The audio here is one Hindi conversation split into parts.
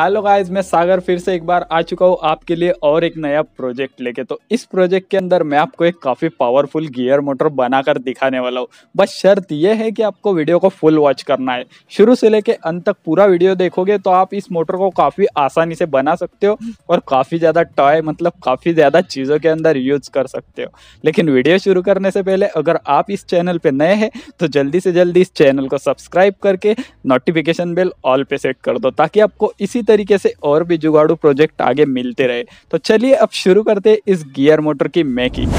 हेलो गाइस मैं सागर फिर से एक बार आ चुका हूँ आपके लिए और एक नया प्रोजेक्ट लेके तो इस प्रोजेक्ट के अंदर मैं आपको एक काफ़ी पावरफुल गियर मोटर बनाकर दिखाने वाला हूँ बस शर्त यह है कि आपको वीडियो को फुल वॉच करना है शुरू से लेके अंत तक पूरा वीडियो देखोगे तो आप इस मोटर को काफ़ी आसानी से बना सकते हो और काफ़ी ज़्यादा टॉय मतलब काफ़ी ज़्यादा चीज़ों के अंदर यूज कर सकते हो लेकिन वीडियो शुरू करने से पहले अगर आप इस चैनल पर नए हैं तो जल्दी से जल्दी इस चैनल को सब्सक्राइब करके नोटिफिकेशन बिल ऑल पे सेट कर दो ताकि आपको इसी तरीके से और भी जुगाड़ू प्रोजेक्ट आगे मिलते रहे तो चलिए अब शुरू करते इस गियर मोटर की मेकिंग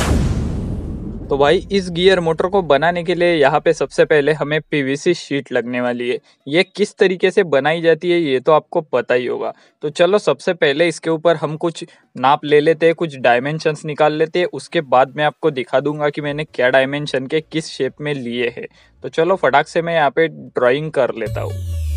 तो भाई इस गियर मोटर को बनाने के लिए यहाँ पे सबसे पहले हमें पीवीसी शीट लगने वाली है ये किस तरीके से बनाई जाती है ये तो आपको पता ही होगा तो चलो सबसे पहले इसके ऊपर हम कुछ नाप ले लेते हैं कुछ डायमेंशंस निकाल लेते हैं उसके बाद मैं आपको दिखा दूंगा कि मैंने क्या डायमेंशन के किस शेप में लिए है तो चलो फटाक से मैं यहाँ पे ड्राइंग कर लेता हूँ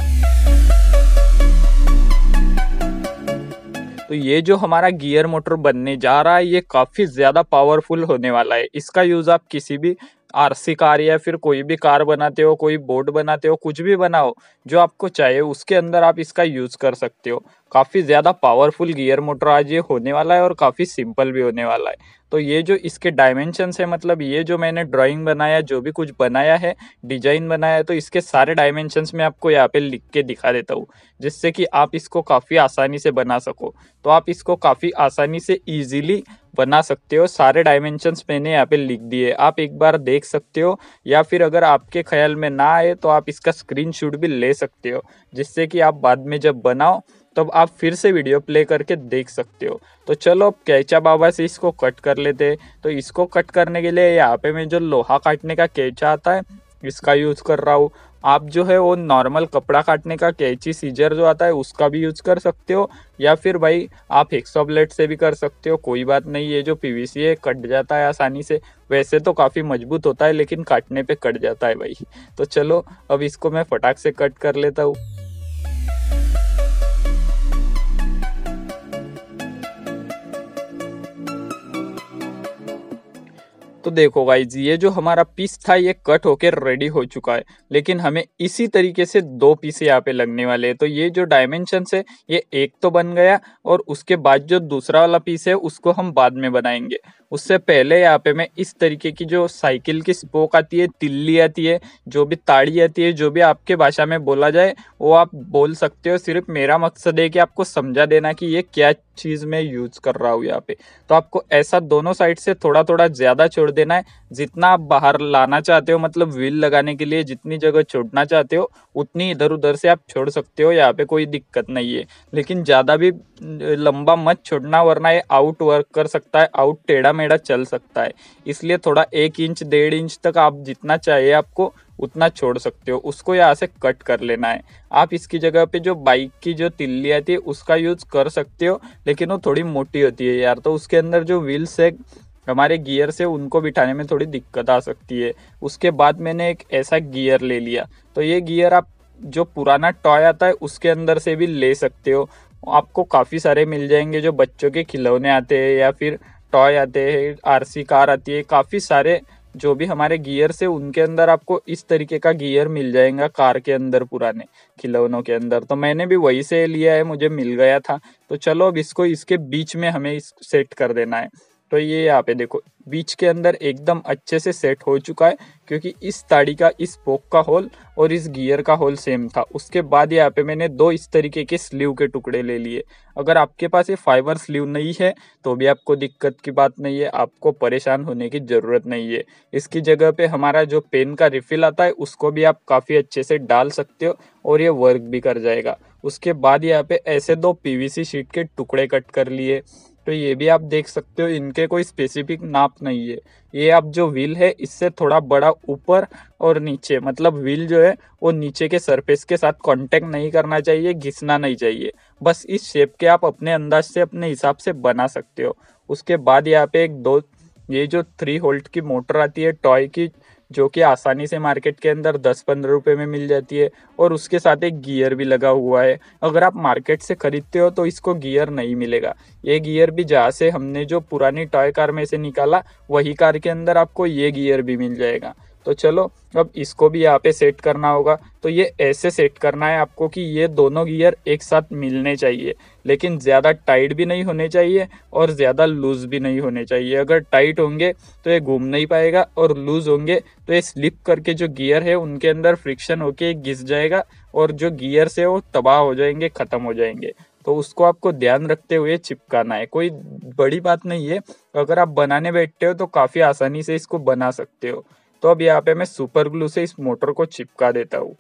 तो ये जो हमारा गियर मोटर बनने जा रहा है ये काफ़ी ज़्यादा पावरफुल होने वाला है इसका यूज़ आप किसी भी आरसी कार या फिर कोई भी कार बनाते हो कोई बोर्ड बनाते हो कुछ भी बनाओ जो आपको चाहिए उसके अंदर आप इसका यूज़ कर सकते हो काफ़ी ज़्यादा पावरफुल गियर मोटर आज ये होने वाला है और काफ़ी सिंपल भी होने वाला है तो ये जो इसके डायमेंशन है मतलब ये जो मैंने ड्राइंग बनाया जो भी कुछ बनाया है डिजाइन बनाया है तो इसके सारे डायमेंशन मैं आपको यहाँ पे लिख के दिखा देता हूँ जिससे कि आप इसको काफ़ी आसानी से बना सको तो आप इसको काफ़ी आसानी से इजीली बना सकते हो सारे डायमेंशन मैंने यहाँ पे लिख दिए आप एक बार देख सकते हो या फिर अगर आपके ख्याल में ना आए तो आप इसका स्क्रीन भी ले सकते हो जिससे कि आप बाद में जब बनाओ तब आप फिर से वीडियो प्ले करके देख सकते हो तो चलो अब कैचा बाबा से इसको कट कर लेते तो इसको कट करने के लिए यहाँ पे मैं जो लोहा काटने का कैचा आता है इसका यूज़ कर रहा हूँ आप जो है वो नॉर्मल कपड़ा काटने का कैची सीजर जो आता है उसका भी यूज कर सकते हो या फिर भाई आप हेक्सा ब्लेड से भी कर सकते हो कोई बात नहीं ये जो पीवीसी है कट जाता है आसानी से वैसे तो काफ़ी मजबूत होता है लेकिन काटने पे कट जाता है भाई तो चलो अब इसको मैं फटाक से कट कर लेता हूँ तो देखो गाइज ये जो हमारा पीस था ये कट होकर रेडी हो चुका है लेकिन हमें इसी तरीके से दो पीस यहाँ पे लगने वाले हैं तो ये जो डायमेंशन है ये एक तो बन गया और उसके बाद जो दूसरा वाला पीस है उसको हम बाद में बनाएंगे उससे पहले यहाँ पे मैं इस तरीके की जो साइकिल की स्पोक आती है तिल्ली आती है जो भी ताड़ी आती है जो भी आपके भाषा में बोला जाए वो आप बोल सकते हो सिर्फ मेरा मकसद है कि आपको समझा देना कि ये क्या चीज़ मैं यूज़ कर रहा हूँ यहाँ पे तो आपको ऐसा दोनों साइड से थोड़ा थोड़ा ज़्यादा छोड़ छोड़ देना है जितना आप बाहर लाना चाहते हो मतलब व्हील लगाने के लिए जितनी जगह छोड़ना चाहते हो उतनी इधर उधर से आप छोड़ सकते हो यहाँ पे कोई दिक्कत नहीं है लेकिन ज़्यादा भी लंबा मत छोड़ना वरना ये आउट वर्क कर सकता है आउट टेढ़ा मेढ़ा चल सकता है इसलिए थोड़ा एक इंच डेढ़ इंच तक आप जितना चाहिए आपको उतना छोड़ सकते हो उसको यहाँ से कट कर लेना है आप इसकी जगह पे जो बाइक की जो तिल्ली आती है उसका यूज़ कर सकते हो लेकिन वो थोड़ी मोटी होती है यार तो उसके अंदर जो व्हील्स है हमारे गियर से उनको बिठाने में थोड़ी दिक्कत आ सकती है उसके बाद मैंने एक ऐसा गियर ले लिया तो ये गियर आप जो पुराना टॉय आता है उसके अंदर से भी ले सकते हो आपको काफ़ी सारे मिल जाएंगे जो बच्चों के खिलौने आते हैं या फिर टॉय आते हैं आर कार आती है काफ़ी सारे जो भी हमारे गियर से उनके अंदर आपको इस तरीके का गियर मिल जाएगा कार के अंदर पुराने खिलौनों के अंदर तो मैंने भी वही से लिया है मुझे मिल गया था तो चलो अब इसको इसके बीच में हमें इस सेट कर देना है तो ये यहाँ पे देखो बीच के अंदर एकदम अच्छे से सेट हो चुका है क्योंकि इस ताड़ी का इस पोक का होल और इस गियर का होल सेम था उसके बाद यहाँ पे मैंने दो इस तरीके के स्लीव के टुकड़े ले लिए अगर आपके पास ये फाइबर स्लीव नहीं है तो भी आपको दिक्कत की बात नहीं है आपको परेशान होने की ज़रूरत नहीं है इसकी जगह पे हमारा जो पेन का रिफिल आता है उसको भी आप काफ़ी अच्छे से डाल सकते हो और ये वर्क भी कर जाएगा उसके बाद यहाँ पे ऐसे दो पीवीसी शीट के टुकड़े कट कर लिए तो ये भी आप देख सकते हो इनके कोई स्पेसिफिक नाप नहीं है ये आप जो व्हील है इससे थोड़ा बड़ा ऊपर और नीचे मतलब व्हील जो है वो नीचे के सरफेस के साथ कांटेक्ट नहीं करना चाहिए घिसना नहीं चाहिए बस इस शेप के आप अपने अंदाज से अपने हिसाब से बना सकते हो उसके बाद यहाँ पे एक दो ये जो थ्री होल्ट की मोटर आती है टॉय की जो कि आसानी से मार्केट के अंदर दस पंद्रह रुपये में मिल जाती है और उसके साथ एक गियर भी लगा हुआ है अगर आप मार्केट से ख़रीदते हो तो इसको गियर नहीं मिलेगा ये गियर भी जहाँ से हमने जो पुरानी टॉय कार में से निकाला वही कार के अंदर आपको ये गियर भी मिल जाएगा तो चलो अब इसको भी यहाँ पे सेट करना होगा तो ये ऐसे सेट करना है आपको कि ये दोनों गियर एक साथ मिलने चाहिए लेकिन ज़्यादा टाइट भी नहीं होने चाहिए और ज़्यादा लूज़ भी नहीं होने चाहिए अगर टाइट होंगे तो ये घूम नहीं पाएगा और लूज़ होंगे तो ये स्लिप करके जो गियर है उनके अंदर फ्रिक्शन होके घिस जाएगा और जो गियर्स है वो तबाह हो जाएंगे ख़त्म हो जाएंगे तो उसको आपको ध्यान रखते हुए चिपकाना है कोई बड़ी बात नहीं है अगर आप बनाने बैठते हो तो काफ़ी आसानी से इसको बना सकते हो तो अब यहाँ पे मैं सुपर ग्लू से इस मोटर को चिपका देता हूँ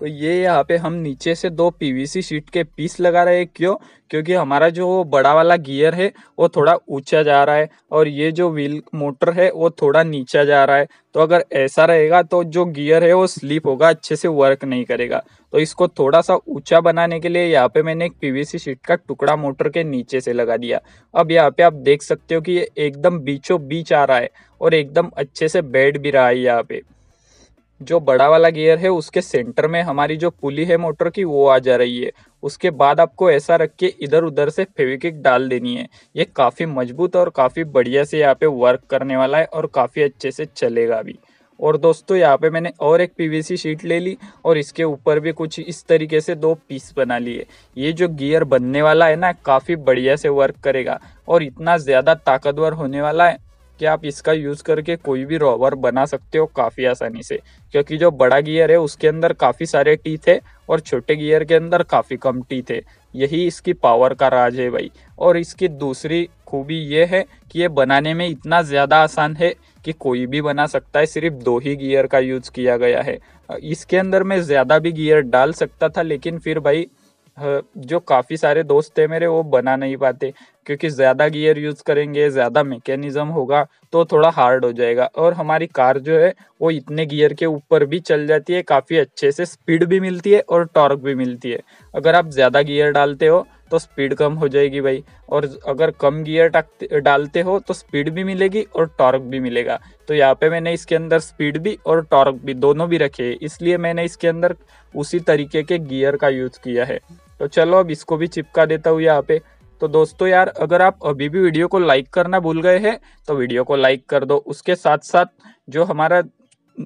तो ये यहाँ पे हम नीचे से दो पीवीसी शीट के पीस लगा रहे हैं क्यों क्योंकि हमारा जो बड़ा वाला गियर है वो थोड़ा ऊंचा जा रहा है और ये जो व्हील मोटर है वो थोड़ा नीचा जा रहा है तो अगर ऐसा रहेगा तो जो गियर है वो स्लिप होगा अच्छे से वर्क नहीं करेगा तो इसको थोड़ा सा ऊंचा बनाने के लिए यहाँ पे मैंने एक पीवीसी शीट का टुकड़ा मोटर के नीचे से लगा दिया अब यहाँ पे आप देख सकते हो कि ये एकदम बीचों बीच आ रहा है और एकदम अच्छे से बैठ भी रहा है यहाँ पे जो बड़ा वाला गियर है उसके सेंटर में हमारी जो पुली है मोटर की वो आ जा रही है उसके बाद आपको ऐसा रख के इधर उधर से फेविकिक डाल देनी है ये काफ़ी मजबूत और काफ़ी बढ़िया से यहाँ पे वर्क करने वाला है और काफ़ी अच्छे से चलेगा भी और दोस्तों यहाँ पे मैंने और एक पीवीसी शीट ले ली और इसके ऊपर भी कुछ इस तरीके से दो पीस बना लिए ये जो गियर बनने वाला है ना काफ़ी बढ़िया से वर्क करेगा और इतना ज़्यादा ताकतवर होने वाला है कि आप इसका यूज़ करके कोई भी रॉबर बना सकते हो काफ़ी आसानी से क्योंकि जो बड़ा गियर है उसके अंदर काफ़ी सारे टीथ है और छोटे गियर के अंदर काफ़ी कम टीथ है यही इसकी पावर का राज है भाई और इसकी दूसरी खूबी ये है कि ये बनाने में इतना ज़्यादा आसान है कि कोई भी बना सकता है सिर्फ दो ही गियर का यूज़ किया गया है इसके अंदर मैं ज़्यादा भी गियर डाल सकता था लेकिन फिर भाई जो काफ़ी सारे दोस्त थे मेरे वो बना नहीं पाते क्योंकि ज़्यादा गियर यूज़ करेंगे ज़्यादा मैकेनिज़्म होगा तो थोड़ा हार्ड हो जाएगा और हमारी कार जो है वो इतने गियर के ऊपर भी चल जाती है काफ़ी अच्छे से स्पीड भी मिलती है और टॉर्क भी मिलती है अगर आप ज़्यादा गियर डालते हो तो स्पीड कम हो जाएगी भाई और अगर कम गियर डालते हो तो स्पीड भी मिलेगी और टॉर्क भी मिलेगा तो यहाँ पे मैंने इसके अंदर स्पीड भी और टॉर्क भी दोनों भी रखे हैं इसलिए मैंने इसके अंदर उसी तरीके के गियर का यूज़ किया है तो चलो अब इसको भी चिपका देता हूँ यहाँ पे तो दोस्तों यार अगर आप अभी भी वीडियो को लाइक करना भूल गए हैं तो वीडियो को लाइक कर दो उसके साथ साथ जो हमारा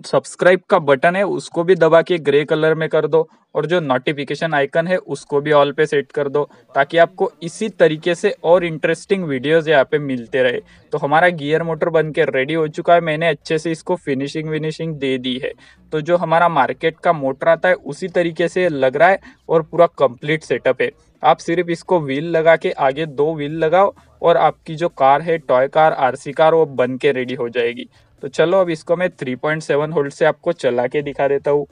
सब्सक्राइब का बटन है उसको भी दबा के ग्रे कलर में कर दो और जो नोटिफिकेशन आइकन है उसको भी ऑल पे सेट कर दो ताकि आपको इसी तरीके से और इंटरेस्टिंग वीडियोस यहाँ पे मिलते रहे तो हमारा गियर मोटर बन के रेडी हो चुका है मैंने अच्छे से इसको फिनिशिंग विनिशिंग दे दी है तो जो हमारा मार्केट का मोटर आता है उसी तरीके से लग रहा है और पूरा कंप्लीट सेटअप है आप सिर्फ इसको व्हील लगा के आगे दो व्हील लगाओ और आपकी जो कार है टॉय कार आरसी कार वो बन के रेडी हो जाएगी तो चलो अब इसको मैं 3.7 होल्ड से आपको चला के दिखा देता हूँ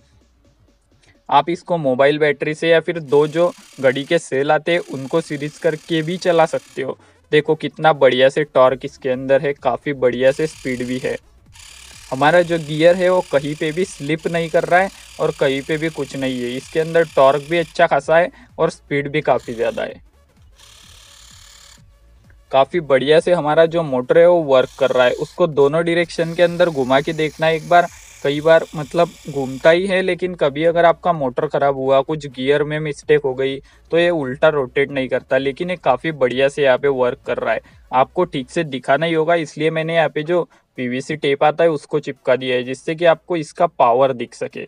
आप इसको मोबाइल बैटरी से या फिर दो जो घड़ी के सेल आते हैं उनको सीरीज करके भी चला सकते हो देखो कितना बढ़िया से टॉर्क इसके अंदर है काफ़ी बढ़िया से स्पीड भी है हमारा जो गियर है वो कहीं पे भी स्लिप नहीं कर रहा है और कहीं पे भी कुछ नहीं है इसके अंदर टॉर्क भी अच्छा खासा है और स्पीड भी काफ़ी ज़्यादा है काफ़ी बढ़िया से हमारा जो मोटर है वो वर्क कर रहा है उसको दोनों डिरेक्शन के अंदर घुमा के देखना है एक बार कई बार मतलब घूमता ही है लेकिन कभी अगर आपका मोटर ख़राब हुआ कुछ गियर में मिस्टेक हो गई तो ये उल्टा रोटेट नहीं करता लेकिन ये काफ़ी बढ़िया से यहाँ पे वर्क कर रहा है आपको ठीक से दिखाना ही होगा इसलिए मैंने यहाँ पे जो पीवीसी टेप आता है उसको चिपका दिया है जिससे कि आपको इसका पावर दिख सके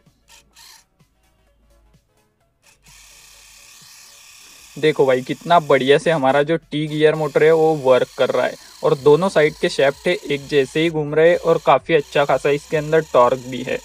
देखो भाई कितना बढ़िया से हमारा जो टी गियर मोटर है वो वर्क कर रहा है और दोनों साइड के शेफ्ट है एक जैसे ही घूम रहे हैं और काफ़ी अच्छा खासा इसके अंदर टॉर्क भी है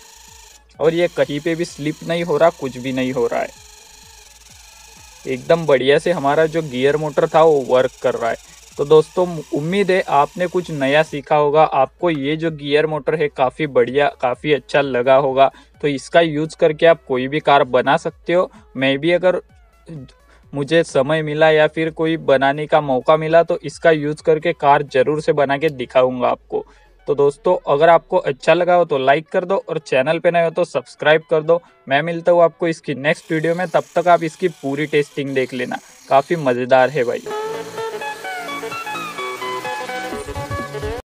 और ये कहीं पे भी स्लिप नहीं हो रहा कुछ भी नहीं हो रहा है एकदम बढ़िया से हमारा जो गियर मोटर था वो वर्क कर रहा है तो दोस्तों उम्मीद है आपने कुछ नया सीखा होगा आपको ये जो गियर मोटर है काफ़ी बढ़िया काफ़ी अच्छा लगा होगा तो इसका यूज़ करके आप कोई भी कार बना सकते हो मैं भी अगर मुझे समय मिला या फिर कोई बनाने का मौका मिला तो इसका यूज़ करके कार ज़रूर से बना के दिखाऊंगा आपको तो दोस्तों अगर आपको अच्छा लगा हो तो लाइक कर दो और चैनल पे नए हो तो सब्सक्राइब कर दो मैं मिलता हूँ आपको इसकी नेक्स्ट वीडियो में तब तक आप इसकी पूरी टेस्टिंग देख लेना काफ़ी मज़ेदार है भाई